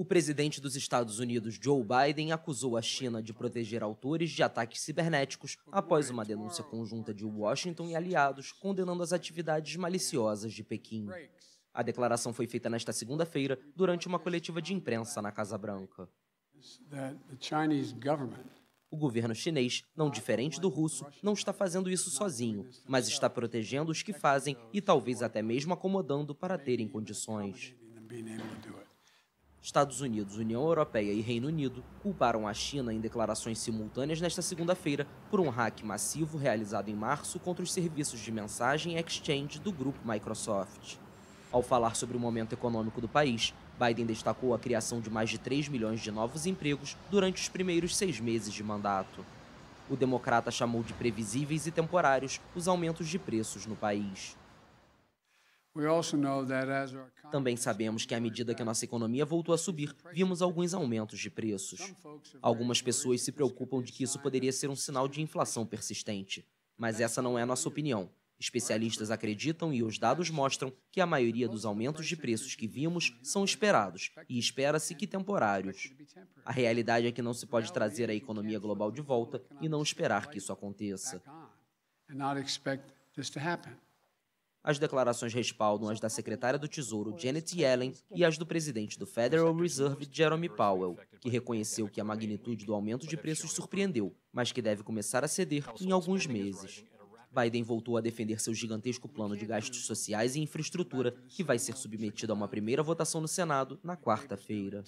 O presidente dos Estados Unidos, Joe Biden, acusou a China de proteger autores de ataques cibernéticos após uma denúncia conjunta de Washington e aliados condenando as atividades maliciosas de Pequim. A declaração foi feita nesta segunda-feira durante uma coletiva de imprensa na Casa Branca. O governo chinês, não diferente do russo, não está fazendo isso sozinho, mas está protegendo os que fazem e talvez até mesmo acomodando para terem condições. Estados Unidos, União Europeia e Reino Unido culparam a China em declarações simultâneas nesta segunda-feira por um hack massivo realizado em março contra os serviços de mensagem Exchange do grupo Microsoft. Ao falar sobre o momento econômico do país, Biden destacou a criação de mais de 3 milhões de novos empregos durante os primeiros seis meses de mandato. O democrata chamou de previsíveis e temporários os aumentos de preços no país. Também sabemos que, à medida que a nossa economia voltou a subir, vimos alguns aumentos de preços. Algumas pessoas se preocupam de que isso poderia ser um sinal de inflação persistente, mas essa não é a nossa opinião. Especialistas acreditam e os dados mostram que a maioria dos aumentos de preços que vimos são esperados e espera-se que temporários. A realidade é que não se pode trazer a economia global de volta e não esperar que isso aconteça. As declarações respaldam as da secretária do Tesouro Janet Yellen e as do presidente do Federal Reserve Jerome Powell, que reconheceu que a magnitude do aumento de preços surpreendeu, mas que deve começar a ceder em alguns meses. Biden voltou a defender seu gigantesco plano de gastos sociais e infraestrutura, que vai ser submetido a uma primeira votação no Senado na quarta-feira.